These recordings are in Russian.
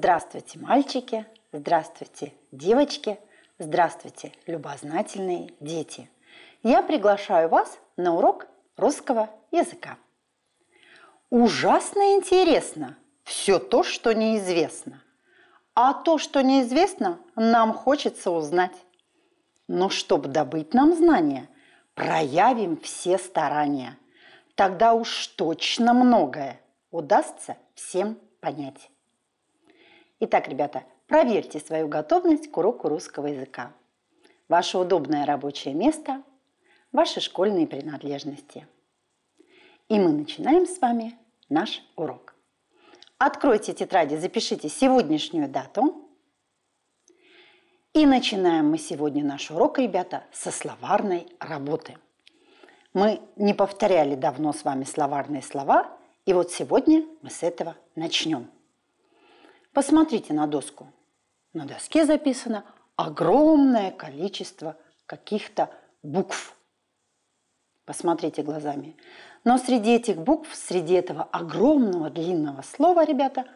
Здравствуйте, мальчики! Здравствуйте, девочки! Здравствуйте, любознательные дети! Я приглашаю вас на урок русского языка. Ужасно интересно все то, что неизвестно. А то, что неизвестно, нам хочется узнать. Но чтобы добыть нам знания, проявим все старания. Тогда уж точно многое удастся всем понять. Итак, ребята, проверьте свою готовность к уроку русского языка. Ваше удобное рабочее место, ваши школьные принадлежности. И мы начинаем с вами наш урок. Откройте тетради, запишите сегодняшнюю дату. И начинаем мы сегодня наш урок, ребята, со словарной работы. Мы не повторяли давно с вами словарные слова, и вот сегодня мы с этого начнем – Посмотрите на доску. На доске записано огромное количество каких-то букв. Посмотрите глазами. Но среди этих букв, среди этого огромного длинного слова, ребята,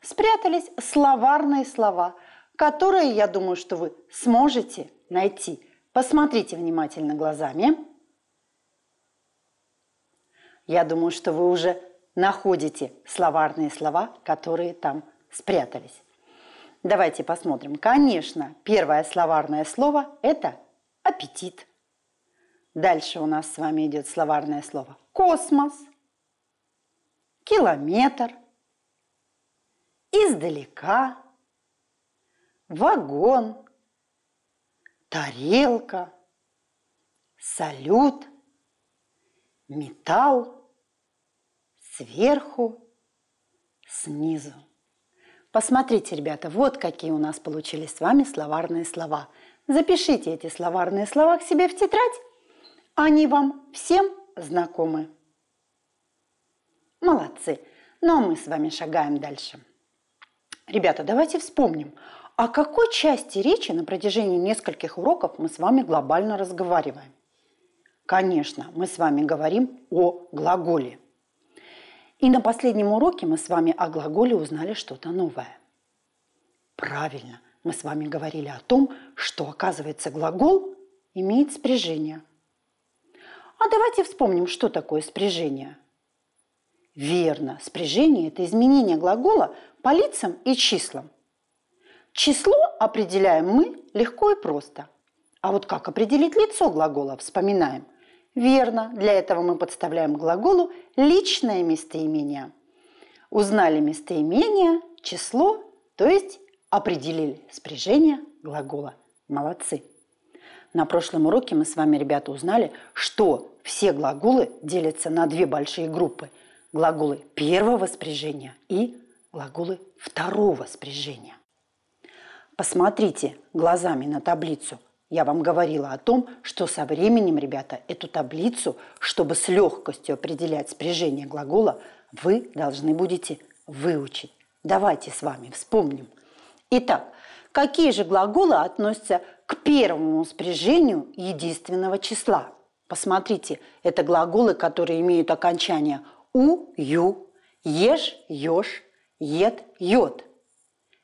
спрятались словарные слова, которые, я думаю, что вы сможете найти. Посмотрите внимательно глазами. Я думаю, что вы уже находите словарные слова, которые там спрятались. Давайте посмотрим. Конечно, первое словарное слово – это аппетит. Дальше у нас с вами идет словарное слово «космос», «километр», «издалека», «вагон», «тарелка», «салют», «металл», «сверху», «снизу». Посмотрите, ребята, вот какие у нас получились с вами словарные слова. Запишите эти словарные слова к себе в тетрадь. Они вам всем знакомы. Молодцы. Ну а мы с вами шагаем дальше. Ребята, давайте вспомним, о какой части речи на протяжении нескольких уроков мы с вами глобально разговариваем? Конечно, мы с вами говорим о глаголе. И на последнем уроке мы с вами о глаголе узнали что-то новое. Правильно, мы с вами говорили о том, что, оказывается, глагол имеет спряжение. А давайте вспомним, что такое спряжение. Верно, спряжение – это изменение глагола по лицам и числам. Число определяем мы легко и просто. А вот как определить лицо глагола, вспоминаем. Верно, для этого мы подставляем глаголу личное местоимение. Узнали местоимение, число, то есть определили спряжение глагола. Молодцы! На прошлом уроке мы с вами, ребята, узнали, что все глаголы делятся на две большие группы. Глаголы первого спряжения и глаголы второго спряжения. Посмотрите глазами на таблицу – я вам говорила о том, что со временем, ребята, эту таблицу, чтобы с легкостью определять спряжение глагола, вы должны будете выучить. Давайте с вами вспомним. Итак, какие же глаголы относятся к первому спряжению единственного числа? Посмотрите, это глаголы, которые имеют окончание «у», «ю», «ешь», «ешь», «ед», «йод».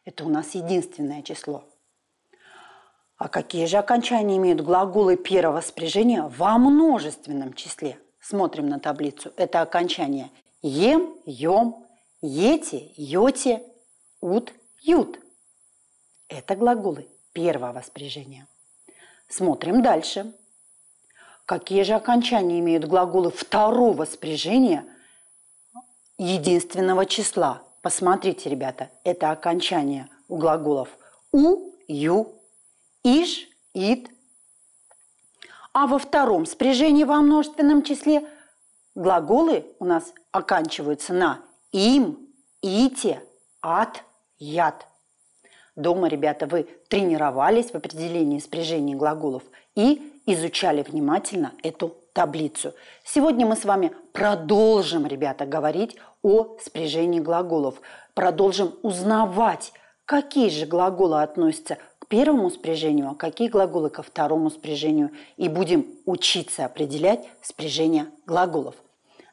Это у нас единственное число – а какие же окончания имеют глаголы первого спряжения во множественном числе? Смотрим на таблицу. Это окончания «ем», «ем», «ете», «йоте», «ут», «ют». Это глаголы первого спряжения. Смотрим дальше. Какие же окончания имеют глаголы второго спряжения единственного числа? Посмотрите, ребята, это окончание у глаголов «у», «ю», иш, ид. А во втором спряжении во множественном числе глаголы у нас оканчиваются на им, ите, ад, яд. Дома, ребята, вы тренировались в определении спряжений глаголов и изучали внимательно эту таблицу. Сегодня мы с вами продолжим, ребята, говорить о спряжении глаголов. Продолжим узнавать, какие же глаголы относятся первому спряжению, а какие глаголы ко второму спряжению. И будем учиться определять спряжение глаголов.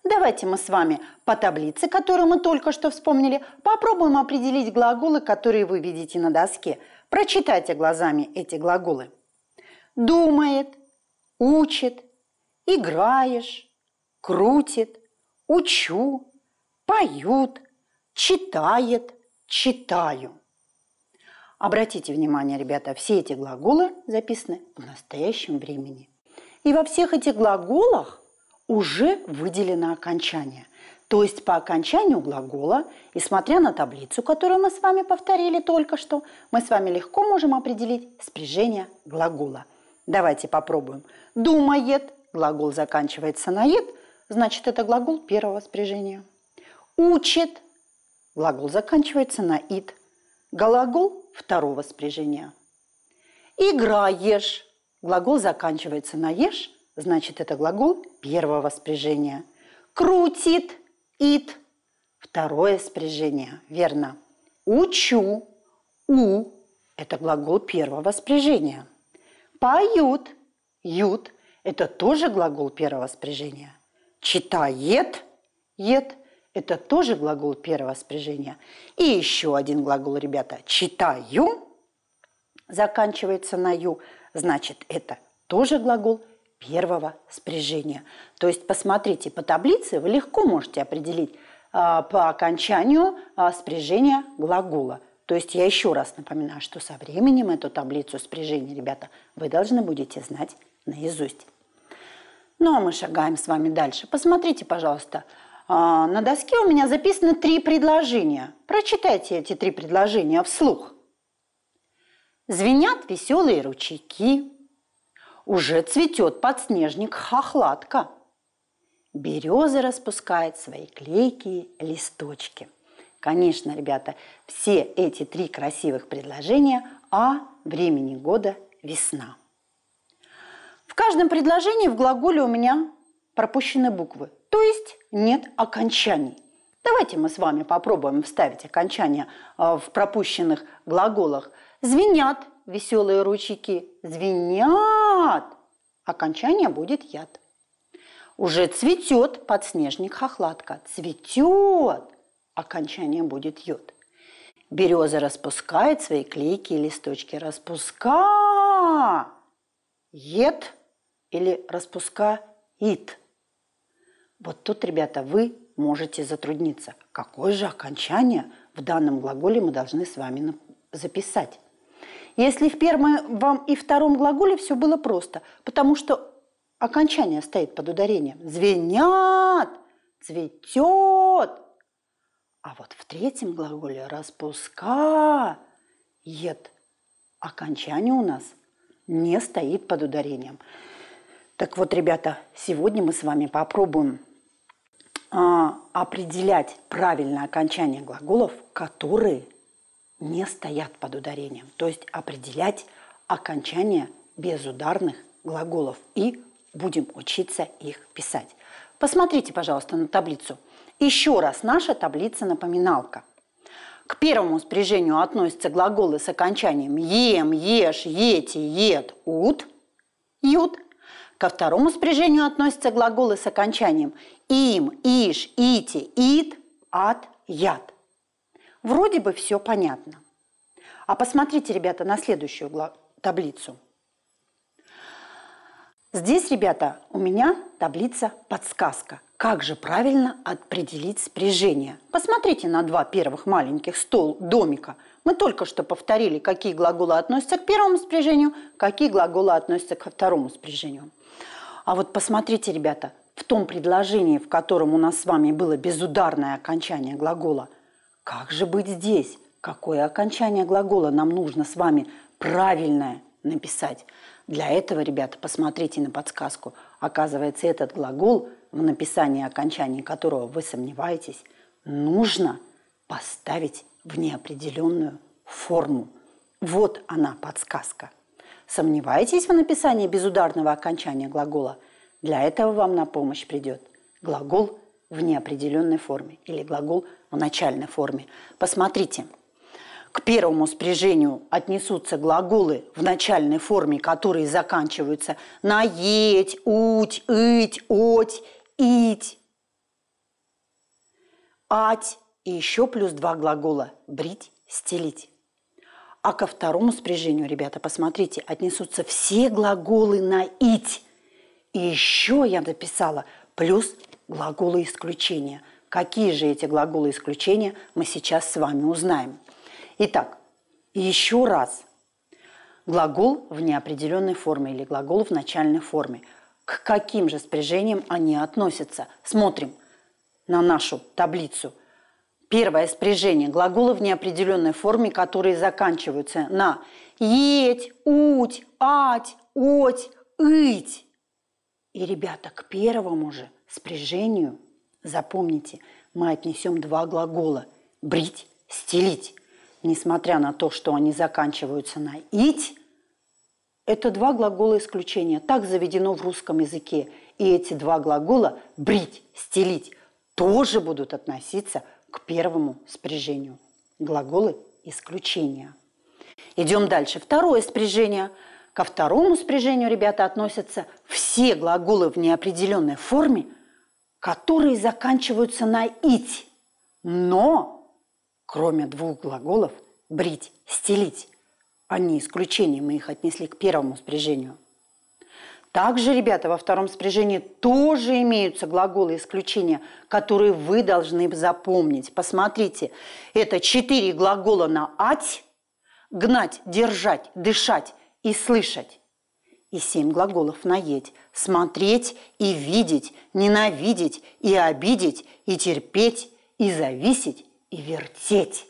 Давайте мы с вами по таблице, которую мы только что вспомнили, попробуем определить глаголы, которые вы видите на доске. Прочитайте глазами эти глаголы. Думает, учит, играешь, крутит, учу, поют, читает, читаю. Обратите внимание, ребята, все эти глаголы записаны в настоящем времени. И во всех этих глаголах уже выделено окончание. То есть по окончанию глагола, и смотря на таблицу, которую мы с вами повторили только что, мы с вами легко можем определить спряжение глагола. Давайте попробуем. Думает. Глагол заканчивается на «ет», значит, это глагол первого спряжения. Учит. Глагол заканчивается на ид глагол второго спряжения. Играешь. Глагол заканчивается на «ешь», значит, это глагол первого спряжения. Крутит, ит. Второе спряжение, верно. Учу, у. Это глагол первого спряжения. Поют, ют. Это тоже глагол первого спряжения. Читает, ет. Это тоже глагол первого спряжения. И еще один глагол, ребята. Читаю заканчивается на ю, значит, это тоже глагол первого спряжения. То есть посмотрите по таблице, вы легко можете определить а, по окончанию а, спряжения глагола. То есть я еще раз напоминаю, что со временем эту таблицу спряжения, ребята, вы должны будете знать наизусть. Ну а мы шагаем с вами дальше. Посмотрите, пожалуйста, а, на доске у меня записано три предложения. Прочитайте эти три предложения вслух. Звенят веселые ручейки. Уже цветет подснежник хохлатка. Береза распускает свои клейкие листочки. Конечно, ребята, все эти три красивых предложения о времени года весна. В каждом предложении в глаголе у меня пропущены буквы, то есть нет окончаний. Давайте мы с вами попробуем вставить окончания а, в пропущенных глаголах. Звенят веселые ручики. звенят. Окончание будет яд. Уже цветет подснежник хохлатка, цветет. Окончание будет йод. Береза распускает свои клейкие листочки. Распуска ед или распуска ит. Вот тут, ребята, вы можете затрудниться. Какое же окончание в данном глаголе мы должны с вами записать? Если в первом и втором глаголе все было просто, потому что окончание стоит под ударением. Звенят, цветет. А вот в третьем глаголе распускает. Окончание у нас не стоит под ударением. Так вот, ребята, сегодня мы с вами попробуем а, определять правильное окончание глаголов, которые не стоят под ударением. То есть определять окончание безударных глаголов и будем учиться их писать. Посмотрите, пожалуйста, на таблицу. Еще раз наша таблица-напоминалка. К первому спряжению относятся глаголы с окончанием «ем», «ешь», «ете», «ед», «ут», «ют», Ко второму спряжению относятся глаголы с окончанием им, иш, ити, ит, ад, яд. Вроде бы все понятно. А посмотрите, ребята, на следующую таблицу. Здесь, ребята, у меня таблица подсказка. Как же правильно определить спряжение? Посмотрите на два первых маленьких стол домика. Мы только что повторили, какие глаголы относятся к первому спряжению, какие глаголы относятся ко второму спряжению. А вот посмотрите, ребята, в том предложении, в котором у нас с вами было безударное окончание глагола, как же быть здесь? Какое окончание глагола нам нужно с вами правильное написать? Для этого, ребята, посмотрите на подсказку. Оказывается, этот глагол, в написании окончания которого вы сомневаетесь, нужно поставить в неопределенную форму. Вот она подсказка. Сомневаетесь в написании безударного окончания глагола? Для этого вам на помощь придет глагол в неопределенной форме или глагол в начальной форме. Посмотрите, к первому спряжению отнесутся глаголы в начальной форме, которые заканчиваются на «еть», «уть», «ыть», «оть», «ить», «ать» и еще плюс два глагола «брить», «стелить». А ко второму спряжению, ребята, посмотрите, отнесутся все глаголы на «ить». И еще я написала плюс глаголы исключения. Какие же эти глаголы исключения, мы сейчас с вами узнаем. Итак, еще раз. Глагол в неопределенной форме или глагол в начальной форме. К каким же спряжениям они относятся? Смотрим на нашу таблицу – Первое – спряжение глаголов в неопределенной форме, которые заканчиваются на «еть», «уть», «ать», «оть», «ыть». И, ребята, к первому же спряжению, запомните, мы отнесем два глагола – «брить», «стелить». Несмотря на то, что они заканчиваются на «ить», это два глагола исключения. Так заведено в русском языке. И эти два глагола «брить», «стелить» тоже будут относиться к к первому спряжению. Глаголы исключения. Идем дальше. Второе спряжение. Ко второму спряжению, ребята, относятся все глаголы в неопределенной форме, которые заканчиваются на «ить», но кроме двух глаголов «брить», «стелить». Они исключения мы их отнесли к первому спряжению – также, ребята, во втором спряжении тоже имеются глаголы исключения, которые вы должны запомнить. Посмотрите, это четыре глагола на «ать», «гнать», «держать», «дышать» и «слышать». И семь глаголов на «еть» – «смотреть» и «видеть», «ненавидеть» и «обидеть», и «терпеть», и «зависеть», и «вертеть».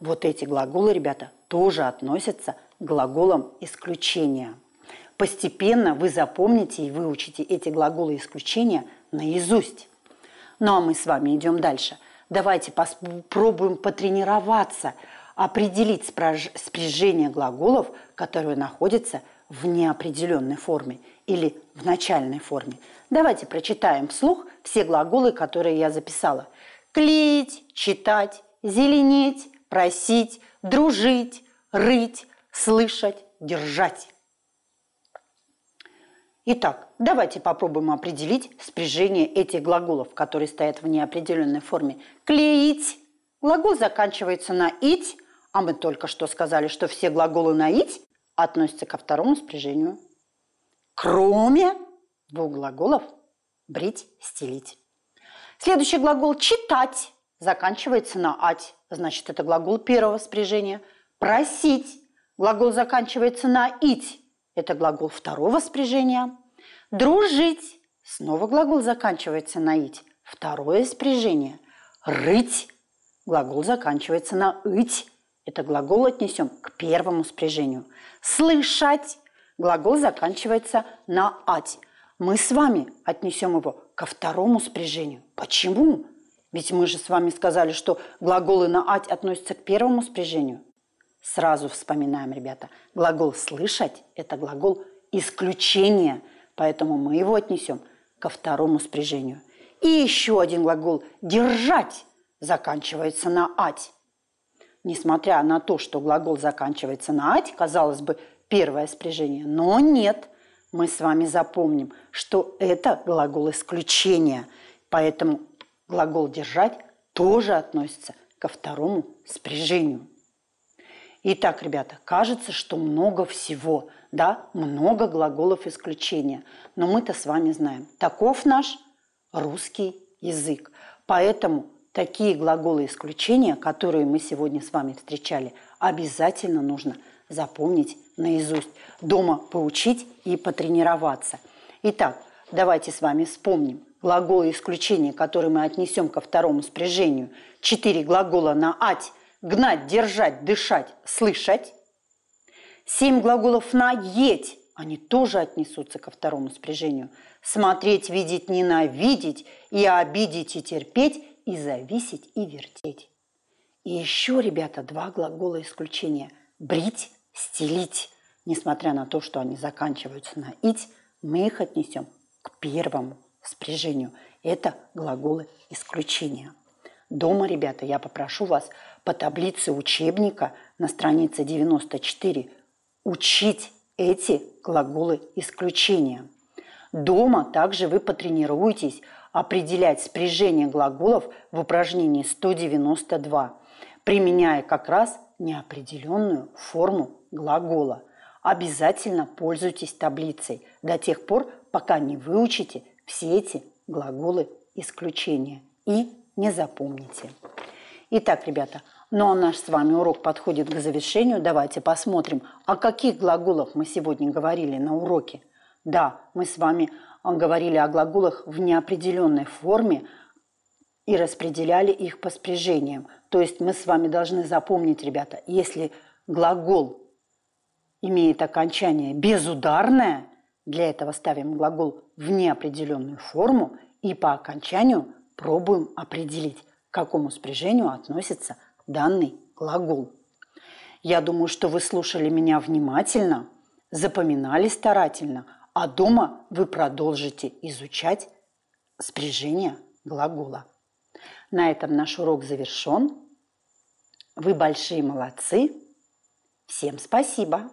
Вот эти глаголы, ребята, тоже относятся к глаголам исключения – Постепенно вы запомните и выучите эти глаголы исключения наизусть. Ну а мы с вами идем дальше. Давайте попробуем потренироваться, определить спряжение глаголов, которые находятся в неопределенной форме или в начальной форме. Давайте прочитаем вслух все глаголы, которые я записала. Клеить, читать, зеленеть, просить, дружить, рыть, слышать, держать. Итак, давайте попробуем определить спряжение этих глаголов, которые стоят в неопределенной форме. Клеить. Глагол заканчивается на «ить», а мы только что сказали, что все глаголы на «ить» относятся ко второму спряжению. Кроме двух глаголов «брить», «стелить». Следующий глагол «читать» заканчивается на «ать», значит, это глагол первого спряжения. «Просить» глагол заканчивается на «ить», это глагол второго спряжения. Дружить. Снова глагол заканчивается на «ить». Второе спряжение. Рыть. Глагол заканчивается на «ыть». Это глагол отнесем к первому спряжению. Слышать. Глагол заканчивается на «ать». Мы с вами отнесем его ко второму спряжению. Почему? Ведь мы же с вами сказали, что глаголы на «ать» относятся к первому спряжению. Сразу вспоминаем, ребята, глагол «слышать» – это глагол исключения, поэтому мы его отнесем ко второму спряжению. И еще один глагол «держать» заканчивается на «ать». Несмотря на то, что глагол заканчивается на «ать», казалось бы, первое спряжение, но нет. Мы с вами запомним, что это глагол исключения, поэтому глагол «держать» тоже относится ко второму спряжению. Итак, ребята, кажется, что много всего, да, много глаголов исключения, но мы-то с вами знаем. Таков наш русский язык. Поэтому такие глаголы исключения, которые мы сегодня с вами встречали, обязательно нужно запомнить наизусть, дома поучить и потренироваться. Итак, давайте с вами вспомним глаголы исключения, которые мы отнесем ко второму спряжению. Четыре глагола на «ать» гнать, держать, дышать, слышать. Семь глаголов на «еть» они тоже отнесутся ко второму спряжению. Смотреть, видеть, ненавидеть, и обидеть, и терпеть, и зависеть, и вертеть. И еще, ребята, два глагола исключения – брить, стелить. Несмотря на то, что они заканчиваются на «ить», мы их отнесем к первому спряжению. Это глаголы исключения. Дома, ребята, я попрошу вас – по таблице учебника на странице 94 учить эти глаголы исключения. Дома также вы потренируетесь определять спряжение глаголов в упражнении 192, применяя как раз неопределенную форму глагола. Обязательно пользуйтесь таблицей до тех пор, пока не выучите все эти глаголы исключения и не запомните. Итак, ребята, ну а наш с вами урок подходит к завершению. Давайте посмотрим, о каких глаголах мы сегодня говорили на уроке. Да, мы с вами а, говорили о глаголах в неопределенной форме и распределяли их по спряжениям. То есть мы с вами должны запомнить, ребята, если глагол имеет окончание безударное, для этого ставим глагол в неопределенную форму и по окончанию пробуем определить, к какому спряжению относится – данный глагол. Я думаю, что вы слушали меня внимательно, запоминали старательно, а дома вы продолжите изучать спряжение глагола. На этом наш урок завершен. Вы большие молодцы. Всем спасибо.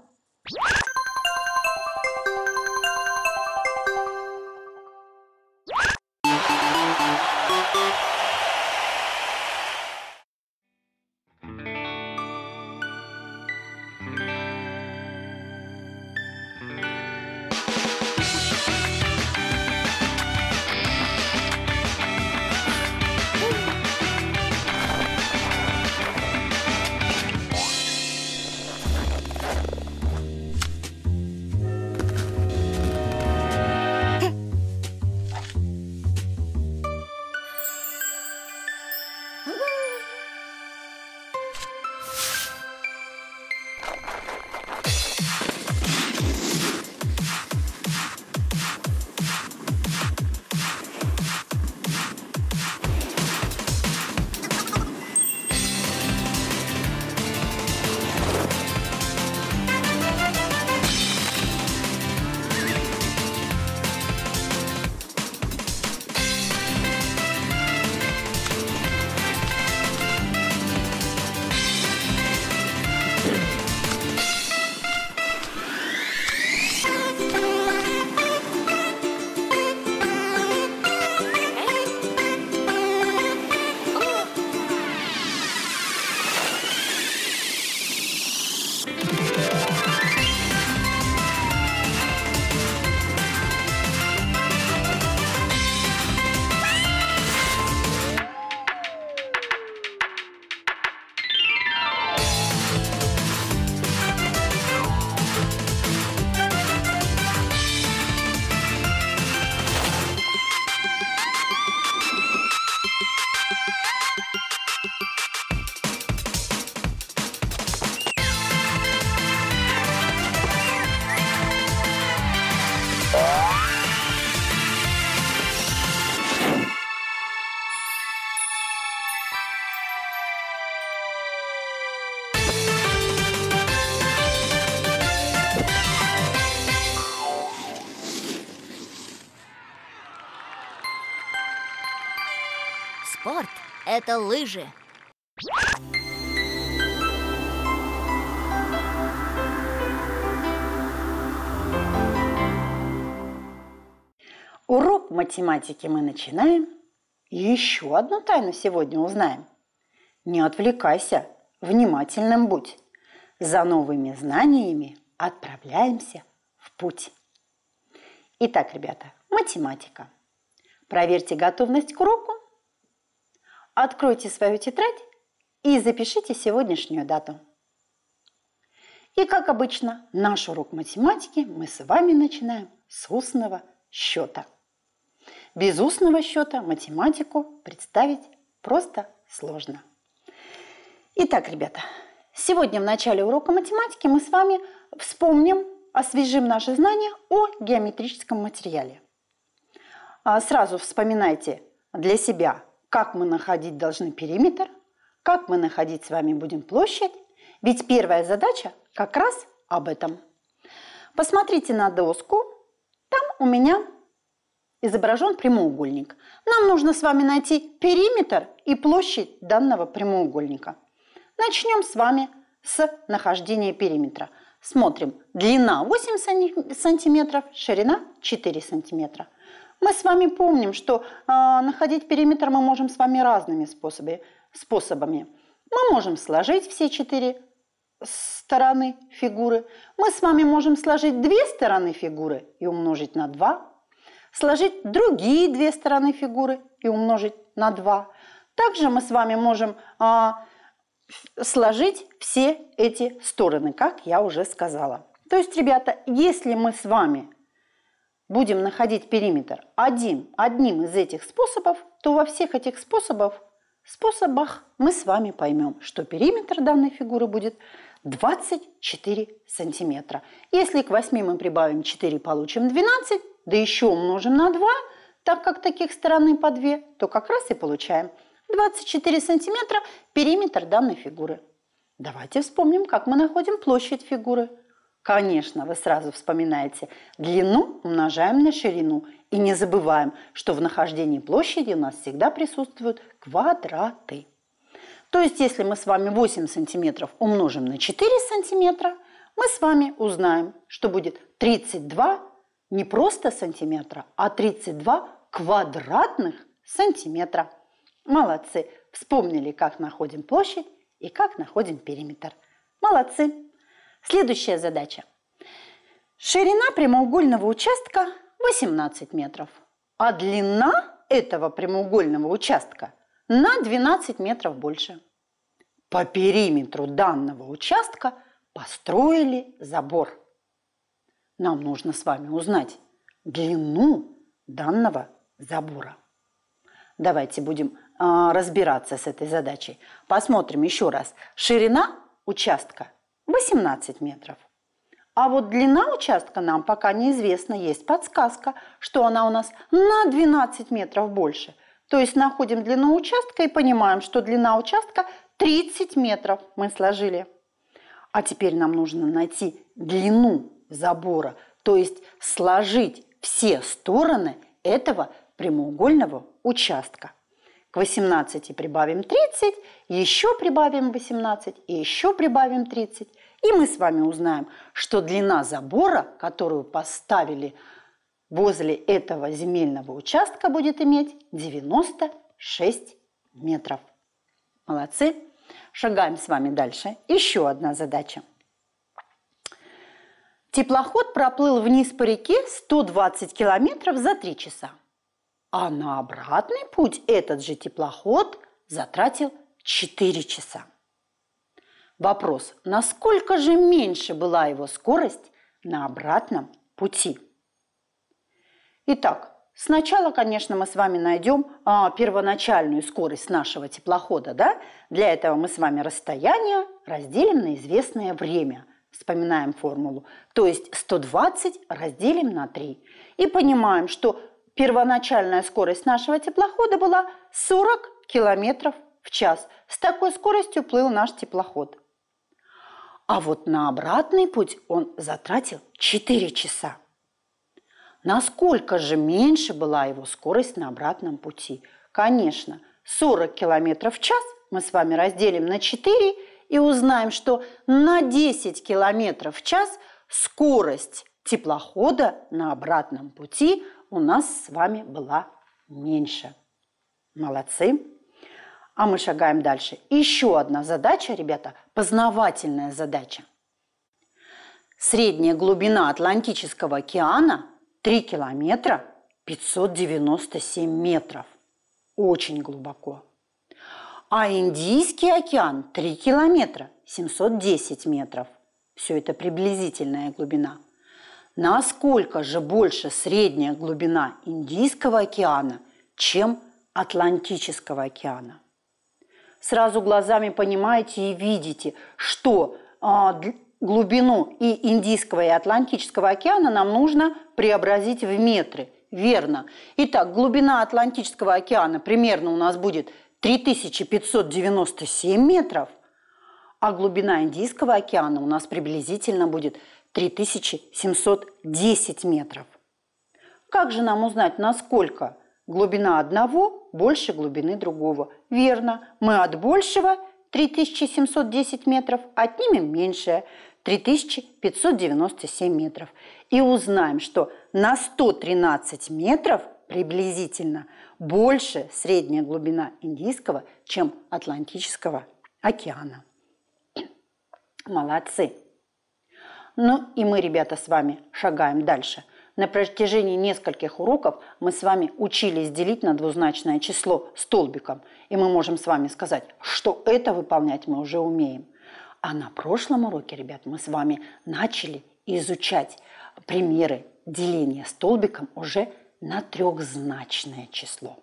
это лыжи. Урок математики мы начинаем. Еще одну тайну сегодня узнаем. Не отвлекайся, внимательным будь. За новыми знаниями отправляемся в путь. Итак, ребята, математика. Проверьте готовность к уроку Откройте свою тетрадь и запишите сегодняшнюю дату. И, как обычно, наш урок математики мы с вами начинаем с устного счета. Без устного счета математику представить просто сложно. Итак, ребята, сегодня в начале урока математики мы с вами вспомним, освежим наши знания о геометрическом материале. А сразу вспоминайте для себя как мы находить должны периметр, как мы находить с вами будем площадь, ведь первая задача как раз об этом. Посмотрите на доску, там у меня изображен прямоугольник. Нам нужно с вами найти периметр и площадь данного прямоугольника. Начнем с вами с нахождения периметра. Смотрим, длина 8 сантиметров, ширина 4 сантиметра. Мы с вами помним, что э, находить периметр мы можем с вами разными способами. способами. Мы можем сложить все четыре стороны фигуры. Мы с вами можем сложить две стороны фигуры и умножить на 2. Сложить другие две стороны фигуры и умножить на 2. Также мы с вами можем а, сложить все эти стороны, как я уже сказала. То есть, ребята, если мы с вами будем находить периметр один, одним из этих способов, то во всех этих способах способах мы с вами поймем, что периметр данной фигуры будет 24 сантиметра. Если к 8 мы прибавим 4, получим 12, да еще умножим на 2, так как таких стороны по 2, то как раз и получаем 24 сантиметра периметр данной фигуры. Давайте вспомним, как мы находим площадь фигуры – Конечно, вы сразу вспоминаете. Длину умножаем на ширину. И не забываем, что в нахождении площади у нас всегда присутствуют квадраты. То есть, если мы с вами 8 сантиметров умножим на 4 сантиметра, мы с вами узнаем, что будет 32 не просто сантиметра, а 32 квадратных сантиметра. Молодцы! Вспомнили, как находим площадь и как находим периметр. Молодцы! Следующая задача. Ширина прямоугольного участка 18 метров, а длина этого прямоугольного участка на 12 метров больше. По периметру данного участка построили забор. Нам нужно с вами узнать длину данного забора. Давайте будем а, разбираться с этой задачей. Посмотрим еще раз. Ширина участка 18 метров. А вот длина участка нам пока неизвестна. Есть подсказка, что она у нас на 12 метров больше. То есть находим длину участка и понимаем, что длина участка 30 метров мы сложили. А теперь нам нужно найти длину забора, то есть сложить все стороны этого прямоугольного участка. К 18 прибавим 30, еще прибавим 18 и еще прибавим 30. И мы с вами узнаем, что длина забора, которую поставили возле этого земельного участка, будет иметь 96 метров. Молодцы! Шагаем с вами дальше. Еще одна задача. Теплоход проплыл вниз по реке 120 километров за 3 часа а на обратный путь этот же теплоход затратил 4 часа. Вопрос, насколько же меньше была его скорость на обратном пути? Итак, сначала, конечно, мы с вами найдем а, первоначальную скорость нашего теплохода. Да? Для этого мы с вами расстояние разделим на известное время. Вспоминаем формулу. То есть 120 разделим на 3. И понимаем, что Первоначальная скорость нашего теплохода была 40 км в час. С такой скоростью плыл наш теплоход. А вот на обратный путь он затратил 4 часа. Насколько же меньше была его скорость на обратном пути? Конечно, 40 км в час мы с вами разделим на 4 и узнаем, что на 10 км в час скорость теплохода на обратном пути у нас с вами была меньше. Молодцы. А мы шагаем дальше. Еще одна задача, ребята, познавательная задача. Средняя глубина Атлантического океана 3 километра 597 метров. Очень глубоко. А Индийский океан 3 километра 710 метров. Все это приблизительная глубина насколько же больше средняя глубина Индийского океана, чем Атлантического океана. Сразу глазами понимаете и видите, что а, глубину и Индийского, и Атлантического океана нам нужно преобразить в метры. Верно. Итак, глубина Атлантического океана примерно у нас будет 3597 метров, а глубина Индийского океана у нас приблизительно будет – 3710 метров. Как же нам узнать, насколько глубина одного больше глубины другого? Верно, мы от большего 3710 метров отнимем меньшее 3597 метров и узнаем, что на 113 метров приблизительно больше средняя глубина Индийского, чем Атлантического океана. Молодцы! Ну и мы, ребята, с вами шагаем дальше. На протяжении нескольких уроков мы с вами учились делить на двузначное число столбиком. И мы можем с вами сказать, что это выполнять мы уже умеем. А на прошлом уроке, ребят, мы с вами начали изучать примеры деления столбиком уже на трехзначное число.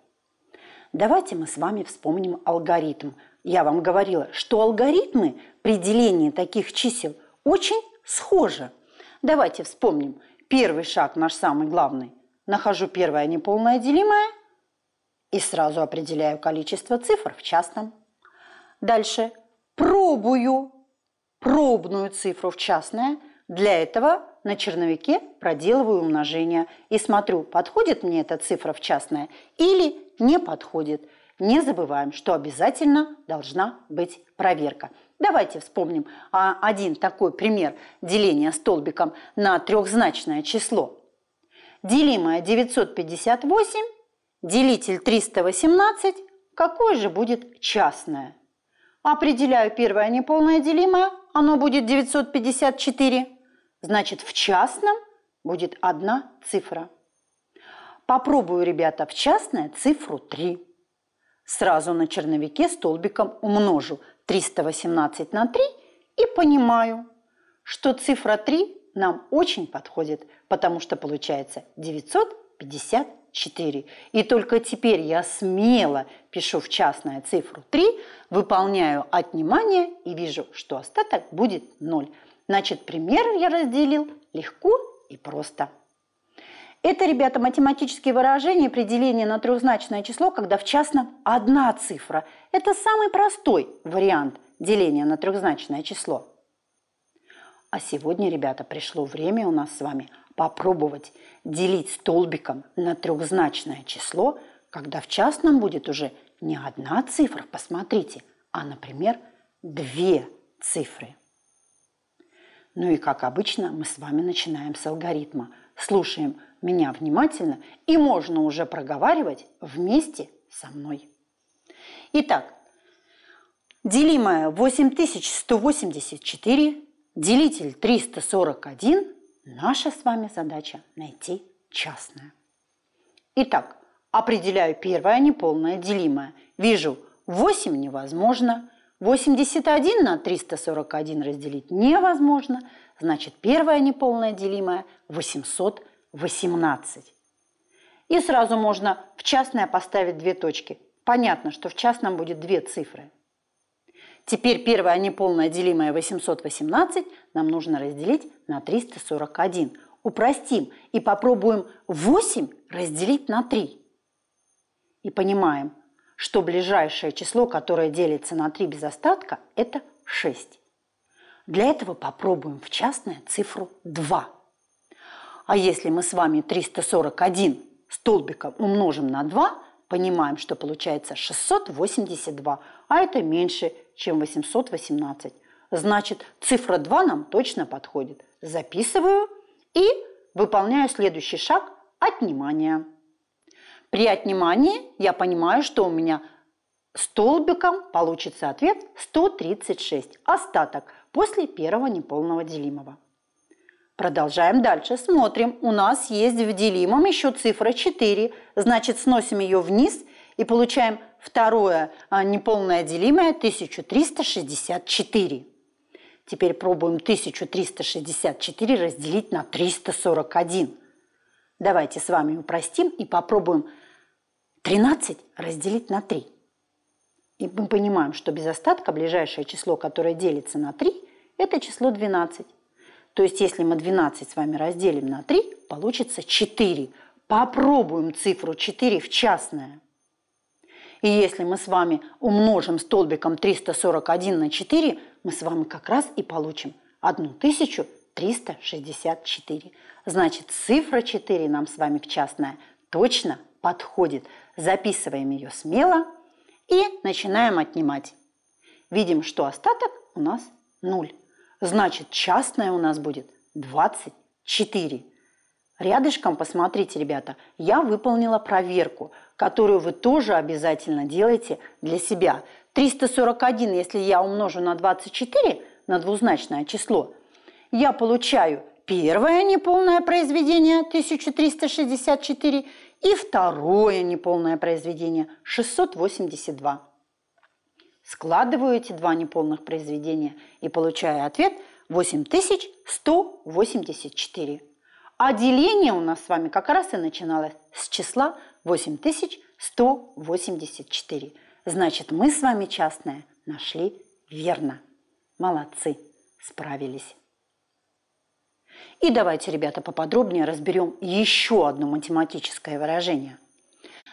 Давайте мы с вами вспомним алгоритм. Я вам говорила, что алгоритмы при делении таких чисел очень схоже. Давайте вспомним. Первый шаг наш самый главный. Нахожу первое неполное делимое и сразу определяю количество цифр в частном. Дальше пробую пробную цифру в частное. Для этого на черновике проделываю умножение и смотрю, подходит мне эта цифра в частное или не подходит. Не забываем, что обязательно должна быть проверка. Давайте вспомним а, один такой пример деления столбиком на трехзначное число. Делимое 958, делитель 318, какое же будет частное? Определяю первое неполное делимое, оно будет 954. Значит, в частном будет одна цифра. Попробую, ребята, в частное цифру 3. Сразу на черновике столбиком умножу – 318 на 3 и понимаю, что цифра 3 нам очень подходит, потому что получается 954. И только теперь я смело пишу в частное цифру 3, выполняю отнимание и вижу, что остаток будет 0. Значит, пример я разделил легко и просто. Это, ребята, математические выражения определения на трехзначное число, когда в частном одна цифра. Это самый простой вариант деления на трехзначное число. А сегодня, ребята, пришло время у нас с вами попробовать делить столбиком на трехзначное число, когда в частном будет уже не одна цифра, посмотрите, а, например, две цифры. Ну и, как обычно, мы с вами начинаем с алгоритма. Слушаем – меня внимательно, и можно уже проговаривать вместе со мной. Итак, делимое 8184, делитель 341, наша с вами задача найти частное. Итак, определяю первое а неполное делимое. Вижу 8 невозможно, 81 на 341 разделить невозможно, значит первое а неполное делимое 800 18. И сразу можно в частное поставить две точки. Понятно, что в частном будет две цифры. Теперь первое неполное делимое 818 нам нужно разделить на 341. Упростим и попробуем 8 разделить на 3. И понимаем, что ближайшее число, которое делится на 3 без остатка, это 6. Для этого попробуем в частное цифру 2. А если мы с вами 341 столбиком умножим на 2, понимаем, что получается 682, а это меньше, чем 818. Значит, цифра 2 нам точно подходит. Записываю и выполняю следующий шаг – отнимание. При отнимании я понимаю, что у меня столбиком получится ответ 136, остаток после первого неполного делимого. Продолжаем дальше, смотрим. У нас есть в делимом еще цифра 4. Значит, сносим ее вниз и получаем второе а, неполное делимое 1364. Теперь пробуем 1364 разделить на 341. Давайте с вами упростим и попробуем 13 разделить на 3. И мы понимаем, что без остатка ближайшее число, которое делится на 3, это число 12. То есть если мы 12 с вами разделим на 3, получится 4. Попробуем цифру 4 в частное. И если мы с вами умножим столбиком 341 на 4, мы с вами как раз и получим 1364. Значит, цифра 4 нам с вами в частное точно подходит. Записываем ее смело и начинаем отнимать. Видим, что остаток у нас 0. Значит, частная у нас будет 24. Рядышком, посмотрите, ребята, я выполнила проверку, которую вы тоже обязательно делаете для себя. 341, если я умножу на 24, на двузначное число, я получаю первое неполное произведение 1364 и второе неполное произведение 682. Складываю эти два неполных произведения и получаю ответ 8184. А деление у нас с вами как раз и начиналось с числа 8184. Значит, мы с вами частное нашли верно. Молодцы, справились. И давайте, ребята, поподробнее разберем еще одно математическое выражение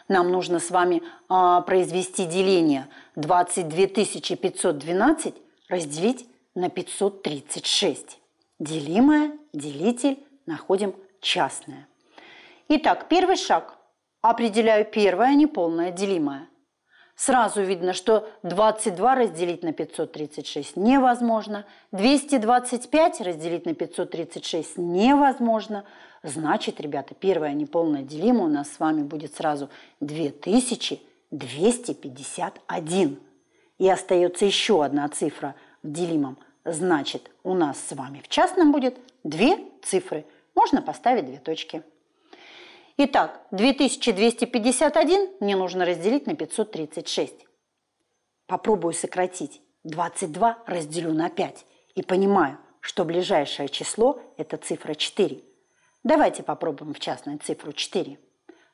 нам нужно с вами а, произвести деление 22512 разделить на 536. Делимое, делитель, находим частное. Итак, первый шаг. Определяю первое а неполное делимое. Сразу видно, что 22 разделить на 536 невозможно, 225 разделить на 536 невозможно – Значит, ребята, первое неполное делимо у нас с вами будет сразу 2251. И остается еще одна цифра в делимом. Значит, у нас с вами в частном будет две цифры. Можно поставить две точки. Итак, 2251 мне нужно разделить на 536. Попробую сократить. 22 разделю на 5. И понимаю, что ближайшее число – это цифра 4. Давайте попробуем в частной цифру 4.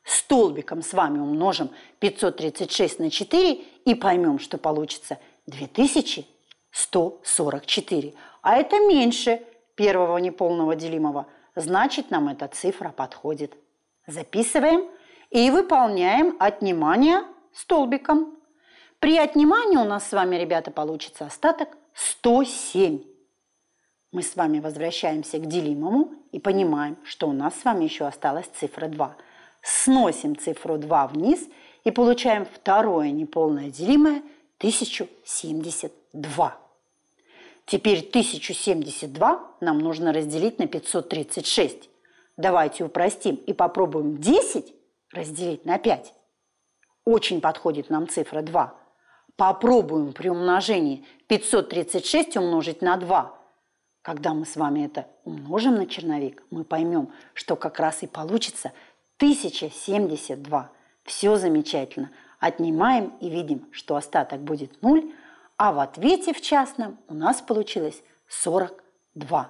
Столбиком с вами умножим 536 на 4 и поймем, что получится 2144. А это меньше первого неполного делимого. Значит, нам эта цифра подходит. Записываем и выполняем отнимание столбиком. При отнимании у нас с вами, ребята, получится остаток 107 мы с вами возвращаемся к делимому и понимаем, что у нас с вами еще осталась цифра 2. Сносим цифру 2 вниз и получаем второе неполное делимое 1072. Теперь 1072 нам нужно разделить на 536. Давайте упростим и попробуем 10 разделить на 5. Очень подходит нам цифра 2. Попробуем при умножении 536 умножить на 2 – когда мы с вами это умножим на черновик, мы поймем, что как раз и получится 1072. Все замечательно. Отнимаем и видим, что остаток будет 0, а в ответе в частном у нас получилось 42.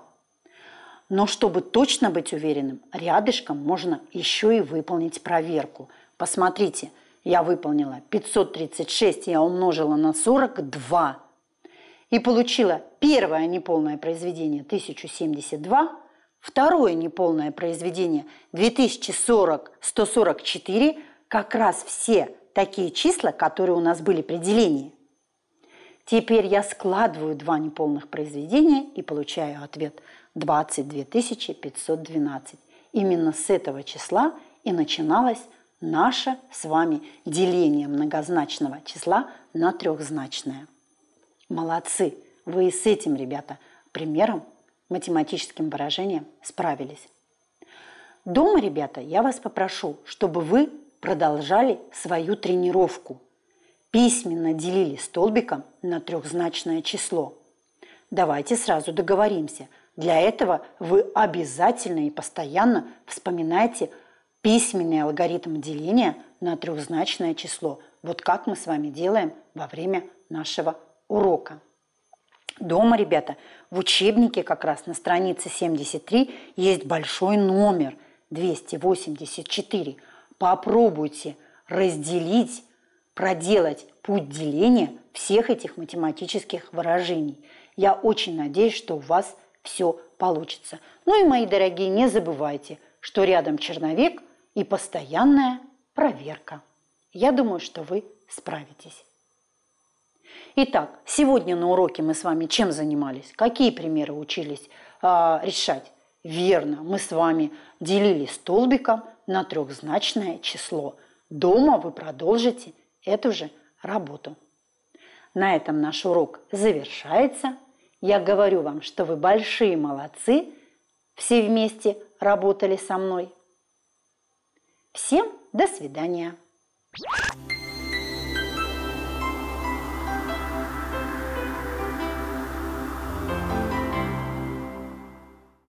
Но чтобы точно быть уверенным, рядышком можно еще и выполнить проверку. Посмотрите, я выполнила 536, я умножила на 42 и получила Первое неполное произведение 1072, второе неполное произведение 2040, 144, как раз все такие числа, которые у нас были при делении. Теперь я складываю два неполных произведения и получаю ответ 22512. Именно с этого числа и начиналось наше с вами деление многозначного числа на трехзначное. Молодцы! Вы и с этим, ребята, примером, математическим выражением справились. Дома, ребята, я вас попрошу, чтобы вы продолжали свою тренировку. Письменно делили столбиком на трехзначное число. Давайте сразу договоримся. Для этого вы обязательно и постоянно вспоминайте письменный алгоритм деления на трехзначное число. Вот как мы с вами делаем во время нашего урока. Дома, ребята, в учебнике как раз на странице 73 есть большой номер 284. Попробуйте разделить, проделать путь деления всех этих математических выражений. Я очень надеюсь, что у вас все получится. Ну и, мои дорогие, не забывайте, что рядом черновик и постоянная проверка. Я думаю, что вы справитесь. Итак, сегодня на уроке мы с вами чем занимались? Какие примеры учились э, решать? Верно, мы с вами делили столбиком на трехзначное число. Дома вы продолжите эту же работу. На этом наш урок завершается. Я говорю вам, что вы большие молодцы. Все вместе работали со мной. Всем до свидания.